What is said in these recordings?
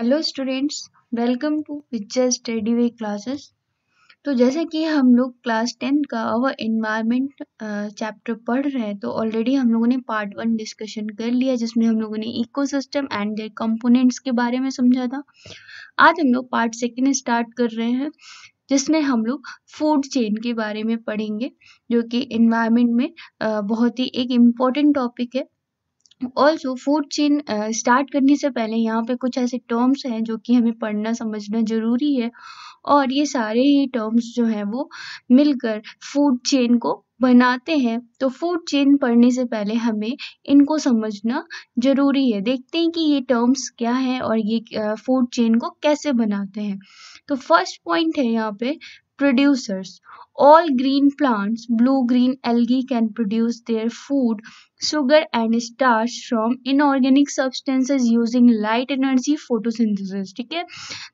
Hello students welcome to picture study way classes तो जैसे कि हम लोग क्लास टेन का अवर इन्वायरमेंट चैप्टर पढ़ रहे हैं तो ऑलरेडी हम लोगों ने पार्ट वन डिस्कशन कर लिया जिसमें हम लोगों ने इकोसिस्टम एंड देयर कंपोनेंट्स के बारे में समझा था आज हम लोग पार्ट सेकेंड स्टार्ट कर रहे हैं जिसमें हम लोग फूड चेन के बारे में पढ़ेंगे जो कि इन्वायरमेंट में uh, बहुत ही एक इम्पॉर्टेंट टॉपिक है ऑल्सो फूड चेन स्टार्ट करने से पहले यहाँ पे कुछ ऐसे टर्म्स हैं जो कि हमें पढ़ना समझना ज़रूरी है और ये सारे ही टर्म्स जो हैं वो मिलकर फूड चेन को बनाते हैं तो फूड चेन पढ़ने से पहले हमें इनको समझना ज़रूरी है देखते हैं कि ये टर्म्स क्या हैं और ये फूड uh, चेन को कैसे बनाते हैं तो फर्स्ट पॉइंट है यहाँ पे producers. All green plants, blue-green algae can produce their food, sugar and starch from inorganic substances using light energy photosynthesis ठीक है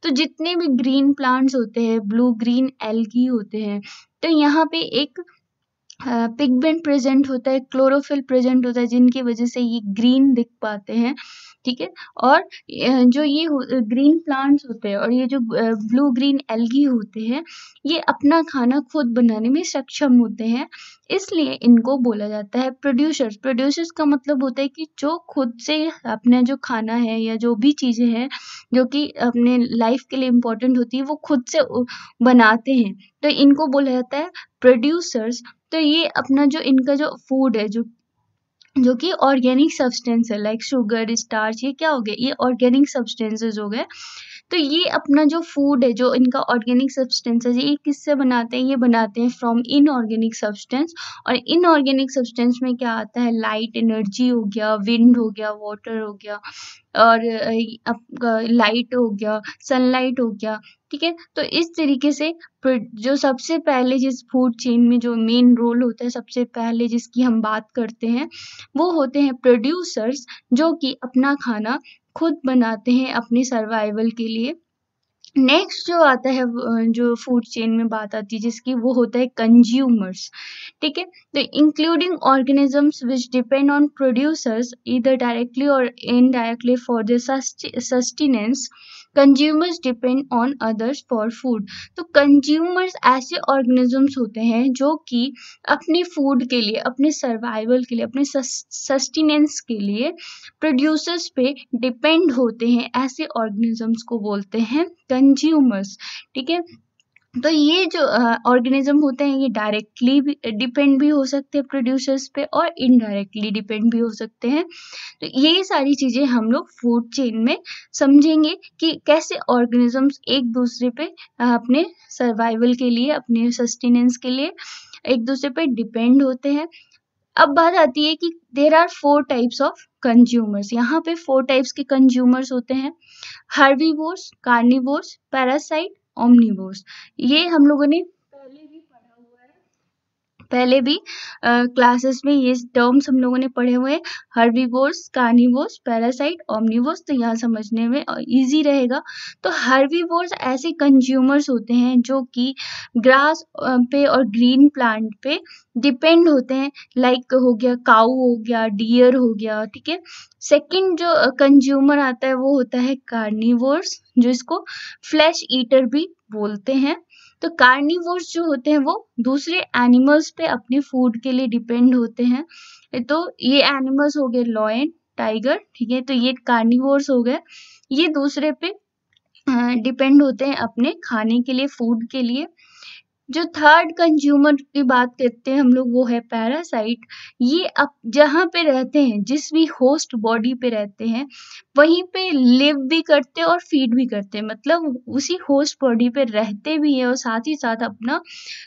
तो जितने भी green plants होते हैं blue green algae होते हैं तो यहाँ पे एक पिगमेंट प्रेजेंट होता है क्लोरोफिल प्रेजेंट होता है जिनकी वजह से ये ग्रीन दिख पाते हैं ठीक है और जो ये ग्रीन प्लांट्स होते हैं और ये जो ब्लू ग्रीन एल्गी होते हैं ये अपना खाना खुद बनाने में सक्षम होते हैं इसलिए इनको बोला जाता है प्रोड्यूसर्स प्रोड्यूसर्स का मतलब होता है कि जो खुद से अपना जो खाना है या जो भी चीज़ें हैं जो कि अपने लाइफ के लिए इम्पोर्टेंट होती है वो खुद से बनाते हैं तो इनको बोला जाता है प्रोड्यूसर्स तो ये अपना जो इनका जो फूड है जो जो कि ऑर्गेनिक सब्सटेंस है लाइक शुगर स्टार्च ये क्या हो गया ये ऑर्गेनिक सब्सटेंसेस हो गए तो ये अपना जो फूड है जो इनका ऑर्गेनिक है ये किससे बनाते हैं ये बनाते हैं फ्रॉम इनऑर्गेनिक सब्सटेंस और इनऑर्गेनिक सब्सटेंस में क्या आता है लाइट एनर्जी हो गया विंड हो गया वाटर हो गया और लाइट हो गया सनलाइट हो गया ठीक है तो इस तरीके से जो सबसे पहले जिस फूड चेन में जो मेन रोल होता है सबसे पहले जिसकी हम बात करते हैं वो होते हैं प्रोड्यूसर्स जो कि अपना खाना खुद बनाते हैं अपने सर्वाइवल के लिए नेक्स्ट जो आता है जो फूड चेन में बात आती है जिसकी वो होता है कंज्यूमर्स ठीक है तो including organisms which depend on producers इधर डायरेक्टली और indirectly for the sustenance consumers depend on others for food तो कंज्यूमर्स ऐसे ऑर्गेनिजम्स होते हैं जो कि अपने फूड के लिए अपने सर्वाइवल के लिए अपने सस्टिनेंस के लिए प्रोड्यूसर्स पे डिपेंड होते हैं ऐसे ऑर्गेनिजम्स को बोलते हैं कंज्यूमर्स ठीक है तो ये जो ऑर्गेनिज्म होते हैं ये डायरेक्टली डिपेंड भी हो सकते हैं प्रोड्यूसर्स पे और इनडायरेक्टली डिपेंड भी हो सकते हैं तो ये सारी चीज़ें हम लोग फूड चेन में समझेंगे कि कैसे ऑर्गेनिजम्स एक दूसरे पे अपने सर्वाइवल के लिए अपने सस्टेनेंस के लिए एक दूसरे पे डिपेंड होते हैं अब बात आती है कि there are four types of consumers यहाँ पे फोर टाइप्स के कंज्यूमर्स होते हैं हार्वीवोर्स कार्निवोर्स पैरासाइट ओमनिबोस ये हम लोगों ने पहले भी पहले भी क्लासेस में ये टर्म्स हम लोगों ने पढ़े हुए हर्बीवोर्स कार्निवोर्स पैरासाइट ओमनिवोर्स तो यहाँ समझने में इजी रहेगा तो हर्बीवोर्स ऐसे कंज्यूमर्स होते हैं जो कि ग्रास पे और ग्रीन प्लांट पे डिपेंड होते हैं लाइक हो गया काउ हो गया डियर हो गया ठीक है सेकंड जो कंज्यूमर आता है वो होता है कार्निवोर्स जो इसको फ्लैश ईटर भी बोलते हैं तो कार्निवोर्स जो होते हैं वो दूसरे एनिमल्स पे अपने फूड के लिए डिपेंड होते हैं तो ये एनिमल्स हो गए लॉयन टाइगर ठीक है तो ये कार्निवोर्स हो गए ये दूसरे पे डिपेंड होते हैं अपने खाने के लिए फूड के लिए जो थर्ड कंज्यूमर की बात करते हैं हम लोग वो है पैरासाइट ये अब जहाँ पे रहते हैं जिस भी होस्ट बॉडी पे रहते हैं वहीं पे लिव भी करते हैं और फीड भी करते हैं मतलब उसी होस्ट बॉडी पे रहते भी हैं और साथ ही साथ अपना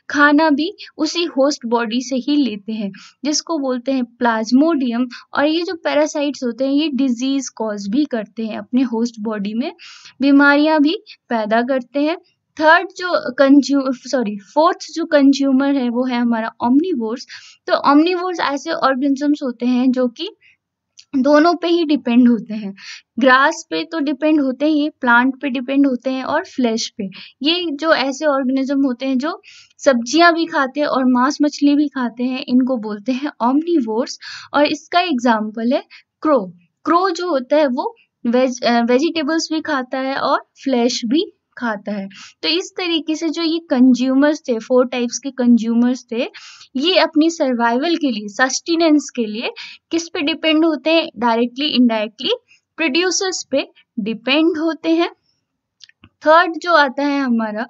खाना भी उसी होस्ट बॉडी से ही लेते हैं जिसको बोलते हैं प्लाज्मोडियम और ये जो पैरासाइट्स होते हैं ये डिजीज कॉज भी करते हैं अपने होस्ट बॉडी में बीमारियाँ भी पैदा करते हैं थर्ड जो कंज्यूम सॉरी फोर्थ जो कंज्यूमर है वो है हमारा ओमनीवोर्स तो ओमनीवोर्स ऐसे ऑर्गेनिजम्स होते हैं जो कि दोनों पे ही डिपेंड होते हैं ग्रास पे तो डिपेंड होते ही प्लांट पे डिपेंड होते हैं और फ्लैश पे ये जो ऐसे ऑर्गेनिज्म होते हैं जो सब्जियां भी खाते हैं और मांस मछली भी खाते हैं इनको बोलते हैं ओमनीवोर्स और इसका एग्जाम्पल है क्रो क्रो जो होता है वो वेज वेजिटेबल्स भी खाता है और फ्लैश भी खाता है तो इस तरीके से जो ये कंज्यूमर्स थे फोर टाइप्स के कंज्यूमर्स थे ये अपनी सर्वाइवल के लिए सस्टेनेंस के लिए किस पे डिपेंड होते हैं डायरेक्टली इनडायरेक्टली प्रोड्यूसर्स पे डिपेंड होते हैं थर्ड जो आता है हमारा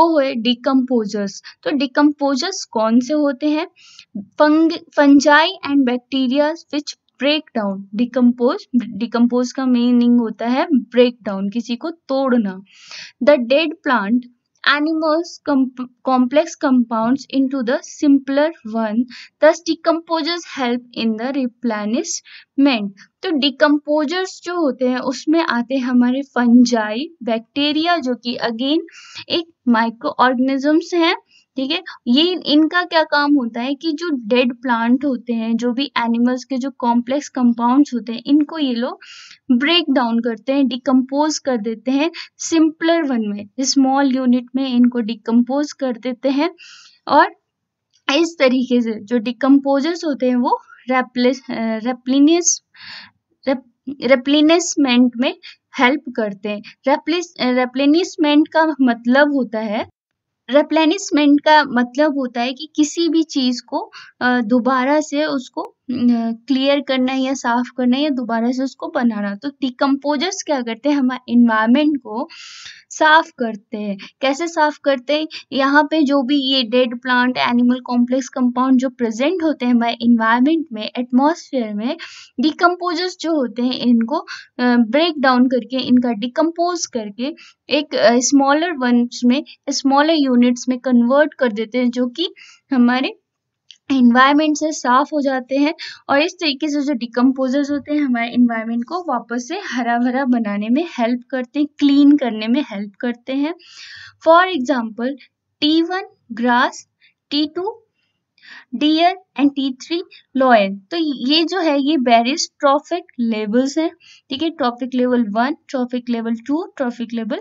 वो है डिकम्पोजर्स तो डिकम्पोजर्स कौन से होते हैं फंग fungi and bacteria which break down decompose decompose का मीनिंग होता है ब्रेक डाउन किसी को तोड़ना the dead plant animals complex compound into the simpler one thus decomposers help in the replenishment तो डिकम्पोजर्स जो होते हैं उसमें आते हैं हमारे फंजाई बैक्टीरिया जो कि अगेन एक माइक्रो ऑर्गेनिजम्स हैं ठीक है ये इनका क्या काम होता है कि जो डेड प्लांट होते हैं जो भी एनिमल्स के जो कॉम्प्लेक्स कंपाउंड्स होते हैं इनको ये लोग ब्रेक डाउन करते हैं डिकम्पोज कर देते हैं सिंपलर वन में स्मॉल यूनिट में इनको डिकम्पोज कर देते हैं और इस तरीके से जो डिकम्पोजर्स होते हैं वो रेप्लिस रेप, में हेल्प करते हैं रेप्लिस रेप्लिनिसमेंट का मतलब होता है रेप्लेनिशमेंट का मतलब होता है कि किसी भी चीज़ को दोबारा से उसको क्लियर करना है या साफ करना है या दोबारा से उसको बनाना तो डिकम्पोजर्स क्या करते हैं हमारे इन्वायरमेंट को साफ करते हैं कैसे साफ करते हैं यहाँ पे जो भी ये dead plant animal complex compound जो प्रेजेंट होते हैं हमारे इन्वायरमेंट में एटमोसफेयर में डिकम्पोजर्स जो होते हैं इनको ब्रेक डाउन करके इनका डिकम्पोज करके एक स्मॉलर वंस में स्मॉलर यूनिट्स में कन्वर्ट कर देते हैं जो कि हमारे इन्वायरमेंट से साफ हो जाते हैं और इस तरीके से जो डिकम्पोजर्स होते हैं हमारे इन्वायरमेंट को वापस से हरा भरा बनाने में हेल्प करते हैं क्लीन करने में हेल्प करते हैं for example T one grass T two deer and T three lion तो ये जो है ये बैरिस ट्रॉफिक लेवल्स हैं ठीक है trophic level one trophic level two trophic level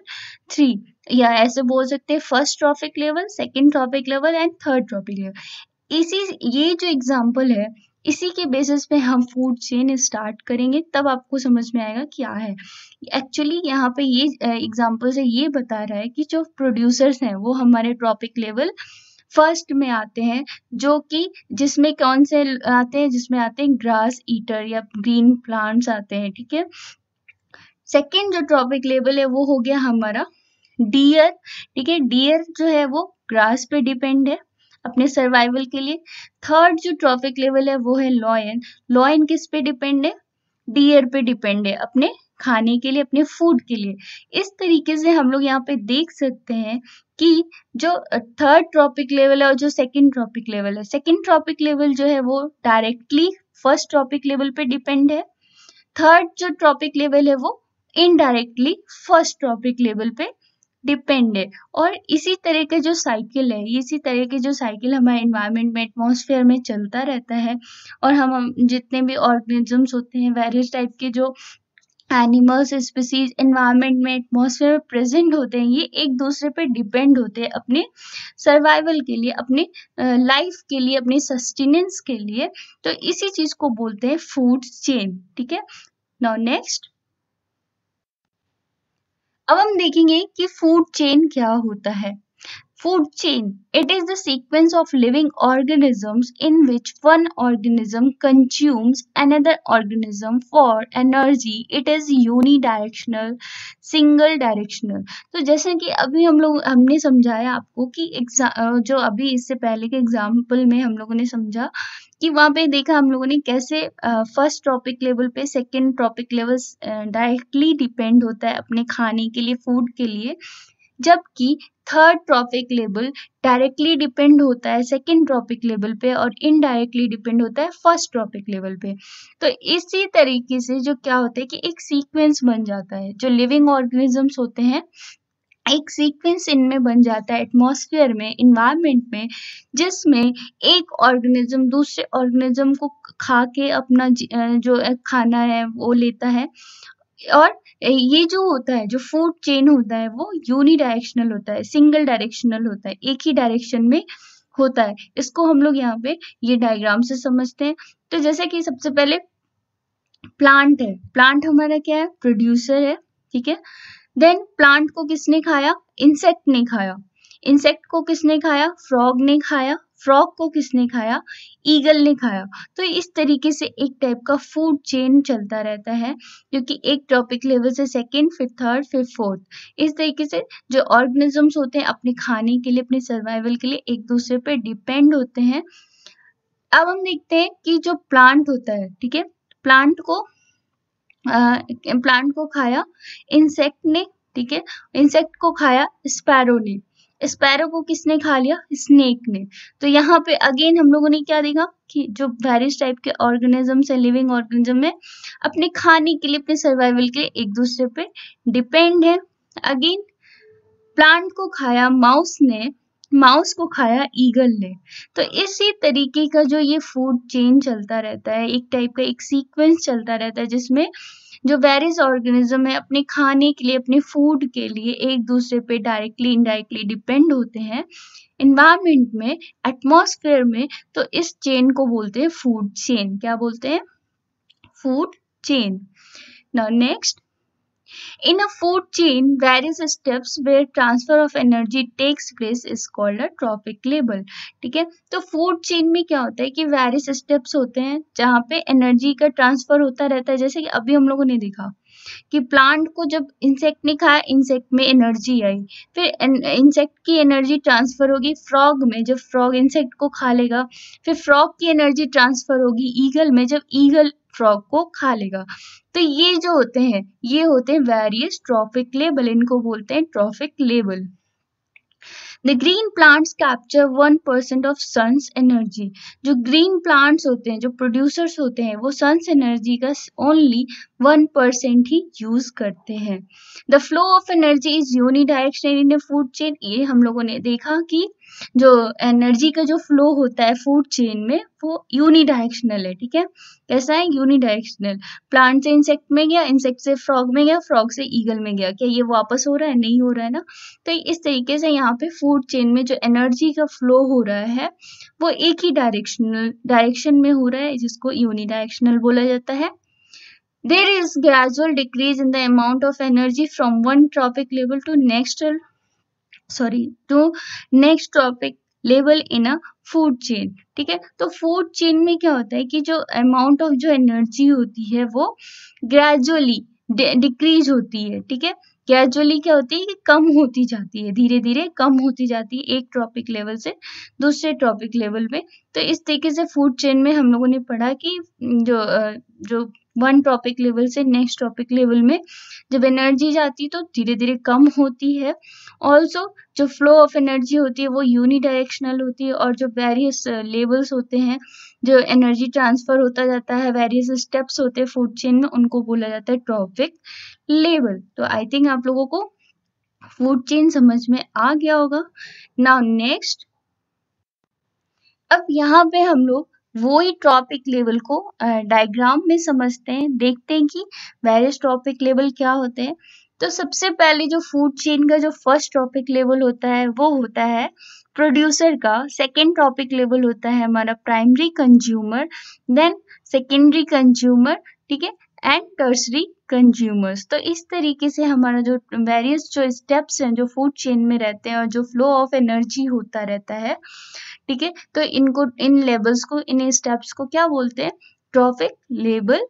three या ऐसे बोल सकते हैं first trophic level second trophic level and third trophic level इसी ये जो एग्जाम्पल है इसी के बेसिस पे हम फूड चेन स्टार्ट करेंगे तब आपको समझ में आएगा क्या है एक्चुअली यहाँ पे ये एग्जाम्पल से ये बता रहा है कि जो प्रोड्यूसर्स हैं वो हमारे ट्रॉपिक लेवल फर्स्ट में आते हैं जो कि जिसमें कौन से आते हैं जिसमें आते हैं ग्रास ईटर या ग्रीन प्लांट्स आते हैं ठीक है सेकेंड जो ट्रॉपिक लेवल है वो हो गया हमारा डियर ठीक है डियर जो है वो ग्रास पे डिपेंड है अपने सर्वाइवल के लिए थर्ड जो ट्रॉफिक लेवल है वो है लॉयन लॉयन किस पे डिपेंड है डियर पे डिपेंड है अपने खाने के लिए अपने फूड के लिए इस तरीके से हम लोग यहाँ पे देख सकते हैं कि जो थर्ड ट्रॉपिक लेवल है और जो सेकंड ट्रॉपिक लेवल है सेकंड ट्रॉपिक लेवल जो है वो डायरेक्टली फर्स्ट ट्रॉपिक लेवल पे डिपेंड है थर्ड जो ट्रॉपिक लेवल है वो इनडायरेक्टली फर्स्ट ट्रॉपिक लेवल पे डिपेंड है और इसी तरह के जो साइकिल है इसी तरह के जो साइकिल हमारे इन्वायरमेंट में एटमोसफेयर में चलता रहता है और हम जितने भी ऑर्गेनिजम्स होते हैं वेरियस टाइप के जो एनिमल्स स्पीसीज इन्वायरमेंट में एटमोसफेयर में प्रेजेंट होते हैं ये एक दूसरे पर डिपेंड होते हैं अपने सर्वाइवल के लिए अपने लाइफ के लिए अपने सस्टेनेंस के लिए तो इसी चीज़ को बोलते हैं फूड चेन ठीक है नाउ नेक्स्ट अब हम देखेंगे कि फूड चेन क्या होता है food chain it is the sequence of living organisms in which one organism consumes another organism for energy it is directional single directional तो जैसे कि अभी हम लोग हमने समझाया आपको कि एग्जाम जो अभी इससे पहले के एग्जाम्पल में हम लोगों ने समझा कि वहां पे देखा हम लोगों ने कैसे फर्स्ट ट्रॉपिक लेवल पे second trophic level directly depend होता है अपने खाने के लिए फूड के लिए जबकि third trophic level directly depend होता है सेकेंड ट्रॉपिक लेवल पे और इनडायरेक्टली डिपेंड होता है फर्स्ट ट्रॉपिक लेवल पे तो इसी तरीके से जो क्या होता है कि एक सीक्वेंस बन जाता है जो लिविंग ऑर्गेनिजम्स होते हैं एक सीक्वेंस इनमें बन जाता है एटमॉस्फेयर में इन्वायरमेंट में जिसमें एक ऑर्गेनिज्म दूसरे ऑर्गेनिज्म को खा के अपना जो खाना है वो लेता है और ये जो होता है जो फूड चेन होता है वो यूनिडायरेक्शनल होता है सिंगल डायरेक्शनल होता है एक ही डायरेक्शन में होता है इसको हम लोग यहाँ पे ये डायग्राम से समझते हैं तो जैसे कि सबसे पहले प्लांट है प्लांट हमारा क्या है प्रोड्यूसर है ठीक है देन प्लांट को किसने खाया इंसेक्ट ने खाया इंसेक्ट को किसने खाया फ्रॉग ने खाया फ्रॉग को किसने खाया ईगल ने खाया तो इस तरीके से एक टाइप का फूड चेन चलता रहता है जो कि एक टॉपिक लेवल से सेकेंड फिर थर्ड फिर फोर्थ इस तरीके से जो ऑर्गेनिजम्स होते हैं अपने खाने के लिए अपने सर्वाइवल के लिए एक दूसरे पर डिपेंड होते हैं अब हम देखते हैं कि जो प्लांट होता है ठीक है प्लांट को प्लांट को खाया इंसेक्ट ने ठीक है इंसेक्ट को खाया स्पैरो ने स्पैरो को किसने खा लिया स्नेक ने तो यहाँ पे अगेन हम लोगों ने क्या देखा कि जो वेरियस टाइप के ऑर्गेनिजम्स है लिविंग ऑर्गेनिज्म है अपने खाने के लिए अपने सर्वाइवल के लिए एक दूसरे पे डिपेंड है अगेन प्लांट को खाया माउस ने माउस को खाया ईगल ने तो इसी तरीके का जो ये फूड चेन चलता रहता है एक टाइप का एक सीक्वेंस चलता रहता है जिसमें जो वेरियस ऑर्गेनिज्म है अपने खाने के लिए अपने फूड के लिए एक दूसरे पे डायरेक्टली इनडायरेक्टली डिपेंड होते हैं इन्वायरमेंट में एटमोसफेयर में तो इस चेन को बोलते हैं फूड चेन क्या बोलते हैं food chain next In a food chain, various steps where transfer of energy takes place is called a trophic लेबल ठीक है तो फूड चेन में क्या होता है कि वेरियस स्टेप्स होते हैं जहां पे एनर्जी का ट्रांसफर होता रहता है जैसे कि अभी हम लोगों ने देखा कि प्लांट को जब इंसेक्ट ने खाया इंसेक्ट में एनर्जी आई फिर इंसेक्ट की एनर्जी ट्रांसफर होगी फ्रॉग में जब फ्रॉग इंसेक्ट को खा लेगा फिर फ्रॉग की एनर्जी ट्रांसफर होगी ईगल में जब ईगल फ्रॉग को खा लेगा तो ये जो होते हैं ये होते हैं वेरियस ट्रॉफिक लेबल इनको बोलते हैं ट्रॉफिक लेबल the green plants capture one percent of sun's energy जो ग्रीन प्लांट्स होते हैं जो प्रोड्यूसर्स होते हैं वो सन्स एनर्जी का ओनली वन परसेंट ही यूज करते हैं the flow of energy is unidirectional in a food chain ये हम लोगों ने देखा कि जो एनर्जी का जो फ्लो होता है फूड चेन में वो यूनिडायरेक्शनल है ठीक है कैसा है यूनिडायरेक्शनल प्लांट से इंसेक्ट में गया इंसेक्ट से फ्रॉग में गया फ्रॉग से ईगल में गया क्या ये वापस हो रहा है नहीं हो रहा है ना तो इस तरीके से यहाँ पे फूड चेन में जो एनर्जी का फ्लो हो रहा है वो एक ही डायरेक्शनल डायरेक्शन में हो रहा है जिसको यूनिडायरेक्शनल बोला जाता है there is gradual decrease in the amount of energy from one trophic level to next sorry to next trophic level in a food chain ठीक है तो फूड चेन में क्या होता है कि जो अमाउंट ऑफ जो एनर्जी होती है वो ग्रेजुअली डिक्रीज होती है ठीक है ग्रेजुअली क्या होती है कि कम होती जाती है धीरे धीरे कम होती जाती है एक ट्रॉपिक लेवल से दूसरे ट्रॉपिक लेवल में तो इस तरीके से फूड चेन में हम लोगों ने पढ़ा कि जो जो वन टॉपिक लेवल से नेक्स्ट टॉपिक लेवल में जब एनर्जी जाती है तो धीरे धीरे कम होती है ऑल्सो जो फ्लो ऑफ एनर्जी होती है वो यूनिडायरेक्शनल होती है और जो वेरियस लेवल्स uh, होते हैं जो एनर्जी ट्रांसफर होता जाता है वेरियस स्टेप्स होते हैं फूड चेन में उनको बोला जाता है ट्रॉपिक लेवल तो आई थिंक आप लोगों को फूड चेन समझ में आ गया होगा नाउ नेक्स्ट अब यहाँ पे हम लोग वो ही टॉपिक लेवल को डायग्राम में समझते हैं देखते हैं कि वेरियस टॉपिक लेवल क्या होते हैं तो सबसे पहले जो फूड चेन का जो फर्स्ट टॉपिक लेवल होता है वो होता है प्रोड्यूसर का सेकेंड टॉपिक लेवल होता है हमारा primary consumer then secondary consumer ठीक है एंड टर्सरी कंज्यूमर्स तो इस तरीके से हमारा जो वेरियस जो स्टेप्स हैं जो फूड चेन में रहते हैं और जो फ्लो ऑफ एनर्जी होता रहता है ठीक है तो इनको इन लेबल्स को इन स्टेप्स को क्या बोलते हैं ट्रॉफिक लेबल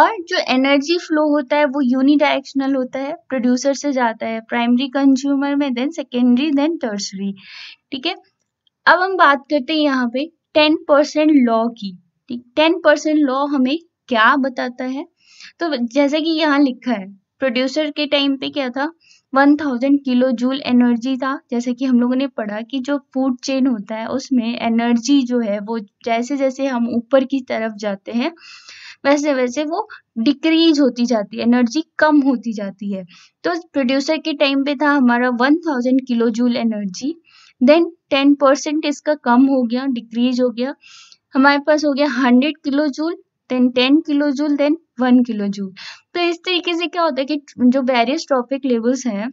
और जो एनर्जी फ्लो होता है वो यूनिडायरेक्शनल होता है प्रोड्यूसर से जाता है प्राइमरी कंज्यूमर में देन सेकेंडरी देन टर्सरी ठीक है अब हम बात करते हैं यहाँ पे टेन परसेंट लॉ की ठीक टेन परसेंट लॉ हमें क्या बताता है तो जैसे कि यहाँ लिखा है प्रोड्यूसर के टाइम पे क्या था 1000 किलो जूल एनर्जी था जैसे कि हम लोगों ने पढ़ा कि जो फूड चेन होता है उसमें एनर्जी जो है वो जैसे जैसे हम ऊपर की तरफ जाते हैं वैसे वैसे वो डिक्रीज होती जाती है एनर्जी कम होती जाती है तो प्रोड्यूसर के टाइम पे था हमारा 1000 kilo joule energy then 10 percent इसका कम हो गया डिक्रीज हो गया हमारे पास हो गया 100 kilo joule then ten kilo joule then one kilo joule तो इस तरीके से क्या होता है कि जो वेरियस ट्रॉपिक लेवल्स हैं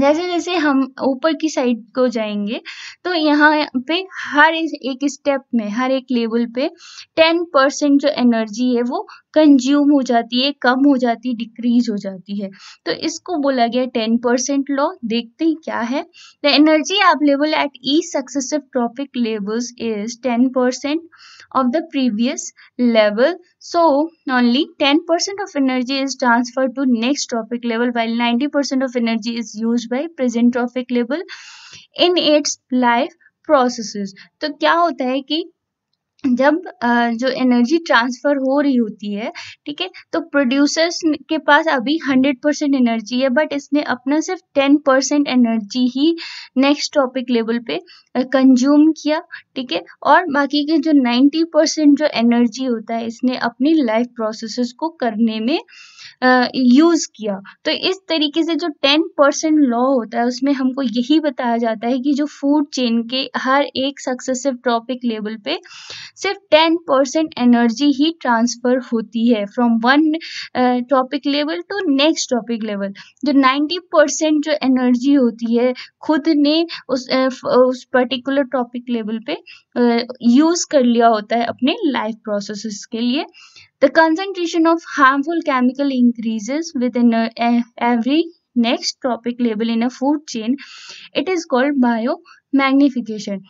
जैसे जैसे हम ऊपर की साइड को जाएंगे तो यहाँ पे हर एक स्टेप में हर एक लेवल पे टेन परसेंट जो एनर्जी है वो कंज्यूम हो जाती है कम हो जाती है डिक्रीज हो जाती है तो इसको बोला गया टेन परसेंट लॉ देखते हैं क्या है the energy available at each successive trophic levels is ten percent of the previous level So only 10% of energy is transferred to next trophic level while 90% of energy is used by present trophic level in its life processes. तो क्या होता है कि जब जो energy transfer हो रही होती है ठीक है तो प्रोड्यूसर्स के पास अभी हंड्रेड परसेंट एनर्जी है बट इसने अपना सिर्फ टेन परसेंट एनर्जी ही नेक्स्ट टॉपिक लेवल पे कंज्यूम किया ठीक है और बाकी के जो नाइन्टी परसेंट जो एनर्जी होता है इसने अपनी लाइफ प्रोसेसेस को करने में यूज किया तो इस तरीके से जो टेन परसेंट लॉ होता है उसमें हमको यही बताया जाता है कि जो फूड चेन के हर एक सक्सेसिव टॉपिक लेवल पे सिर्फ टेन परसेंट एनर्जी ही ट्रांसफर होती है from one trophic level to next trophic level जो नाइन्टी परसेंट जो एनर्जी होती है खुद ने उस उस पर्टिकुलर टॉपिक लेवल पे यूज कर लिया होता है अपने लाइफ प्रोसेस के लिए The concentration of harmful chemical increases within a, a, every next tropic level in a food chain. It is called biomagnification.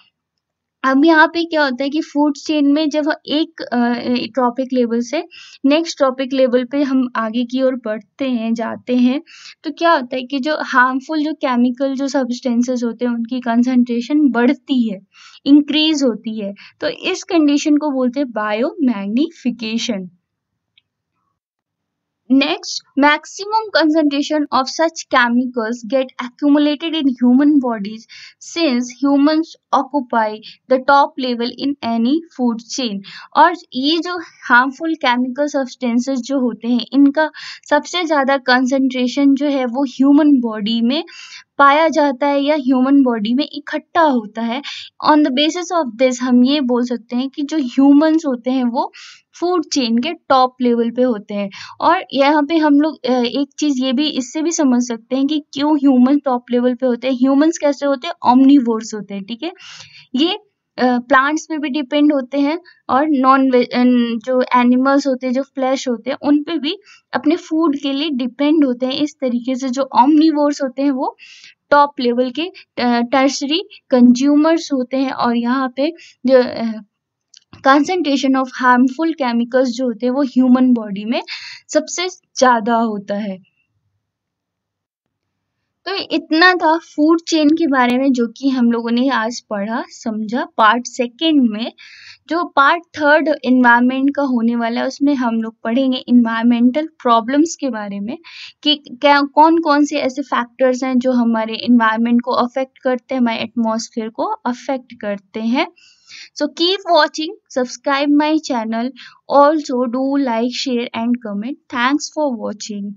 अब यहाँ पे क्या होता है कि फूड चेन में जब एक ट्रॉपिक लेवल से नेक्स्ट ट्रॉपिक लेवल पे हम आगे की ओर बढ़ते हैं जाते हैं तो क्या होता है कि जो हार्मफुल जो केमिकल जो सब्सटेंसेस होते हैं उनकी कंसंट्रेशन बढ़ती है इंक्रीज होती है तो इस कंडीशन को बोलते हैं biomagnification Next, maximum concentration of such chemicals get accumulated in human bodies since humans occupy the top level in any food chain. और ये जो harmful chemical substances जो होते हैं इनका सबसे ज़्यादा concentration जो है वो human body में पाया जाता है या ह्यूमन बॉडी में इकट्ठा होता है on the basis of this हम ये बोल सकते हैं कि जो ह्यूमंस होते हैं वो फूड चेन के टॉप लेवल पे होते हैं और यहाँ पे हम लोग एक चीज़ ये भी इससे भी समझ सकते हैं कि क्यों ह्यूमन टॉप लेवल पे होते हैं ह्यूमंस कैसे होते हैं ऑमनीवोर्स होते हैं ठीक है ये प्लांट्स पे भी डिपेंड होते हैं और नॉन जो एनिमल्स होते हैं जो फ्लैश होते हैं उन पे भी अपने फूड के लिए डिपेंड होते हैं इस तरीके से जो ऑमनीवोर्स होते हैं वो टॉप लेवल के टर्सरी कंज्यूमर्स होते हैं और यहाँ पे जो कंसनट्रेशन ऑफ हार्मफुल केमिकल्स जो होते हैं वो ह्यूमन बॉडी में सबसे ज़्यादा होता है इतना था फूड चेन के बारे में जो कि हम लोगों ने आज पढ़ा समझा पार्ट सेकेंड में जो पार्ट थर्ड इन्वायरमेंट का होने वाला है उसमें हम लोग पढ़ेंगे इन्वायरमेंटल प्रॉब्लम्स के बारे में कि क्या कौन कौन से ऐसे फैक्टर्स हैं जो हमारे इन्वायरमेंट को अफेक्ट करते हैं हमारे एटमोसफेयर को अफेक्ट करते हैं so keep watching subscribe my channel also do like share and comment thanks for watching